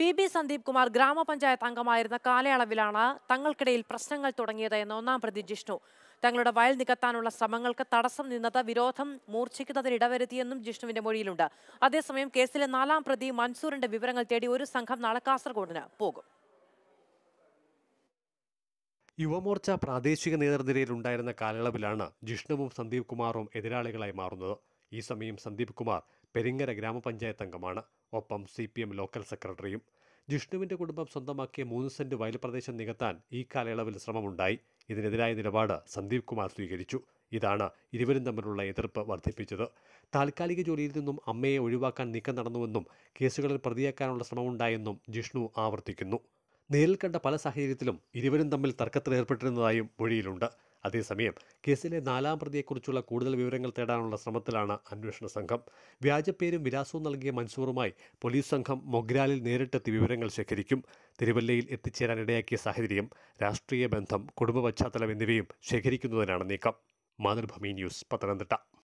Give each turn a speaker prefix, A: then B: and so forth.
A: P B Sandeep Kumar ഗ്രാമപഞ്ചായത്ത് അംഗമായിരുന്ന കാലയളവിലാണ് തങ്ങൾക്കിടയിൽ പ്രശ്നങ്ങൾ തുടങ്ങിയത് എന്ന് ഒന്നാം പ്രതി ജിഷ്ണു തങ്ങളുടെ വയൽ നികത്താനുള്ള ശ്രമങ്ങൾക്ക് തടസ്സം നിന്നത് വിരോധം മൂർച്ഛിക്കുന്നതിന് ഇടവരുത്തിയെന്നും ജിഷ്ണുവിന്റെ മൊഴിയിലുണ്ട് അതേസമയം കേസിലെ നാലാം പ്രതി മൻസൂറിന്റെ വിവരങ്ങൾ തേടി ഒരു സംഘം നാളെ കാസർഗോഡിന് പോകും
B: യുവമോർച്ച പ്രാദേശിക നേതൃനിരയിൽ ഉണ്ടായിരുന്ന കാലയളവിലാണ് ജിഷ്ണുവും സന്ദീപ് കുമാറും എതിരാളികളായി മാറുന്നത് ഈ സമയം സന്ദീപ് കുമാർ പെരിങ്ങര ഗ്രാമപഞ്ചായത്ത് അംഗമാണ് ഒപ്പം സി പി എം ലോക്കൽ സെക്രട്ടറിയും ജിഷ്ണുവിൻ്റെ കുടുംബം സ്വന്തമാക്കിയ മൂന്ന് സെൻറ്റ് വയൽ പ്രദേശം നികത്താൻ ഈ കാലയളവിൽ ശ്രമമുണ്ടായി ഇതിനെതിരായ നിലപാട് സന്ദീപ് കുമാർ സ്വീകരിച്ചു ഇതാണ് ഇരുവരും തമ്മിലുള്ള എതിർപ്പ് വർദ്ധിപ്പിച്ചത് താൽക്കാലിക ജോലിയിൽ നിന്നും അമ്മയെ ഒഴിവാക്കാൻ നീക്കം നടന്നുവെന്നും കേസുകളിൽ പ്രതിയാക്കാനുള്ള ശ്രമമുണ്ടായെന്നും ജിഷ്ണു ആവർത്തിക്കുന്നു നേരിൽ കണ്ട പല സാഹചര്യത്തിലും ഇരുവരും തമ്മിൽ തർക്കത്തിലേർപ്പെട്ടിരുന്നതായും മൊഴിയിലുണ്ട് അതേസമയം കേസിലെ നാലാം പ്രതിയെക്കുറിച്ചുള്ള കൂടുതൽ വിവരങ്ങൾ തേടാനുള്ള ശ്രമത്തിലാണ് അന്വേഷണ സംഘം വ്യാജപ്പേരും വിലാസവും നൽകിയ മൻസൂറുമായി പോലീസ് സംഘം മൊഗ്രാലിൽ നേരിട്ടെത്തി വിവരങ്ങൾ ശേഖരിക്കും തിരുവല്ലയിൽ എത്തിച്ചേരാൻ ഇടയാക്കിയ സാഹചര്യം രാഷ്ട്രീയ ബന്ധം കുടുംബ പശ്ചാത്തലം എന്നിവയും ശേഖരിക്കുന്നതിനാണ് നീക്കം മാതൃഭൂമി ന്യൂസ് പത്തനംതിട്ട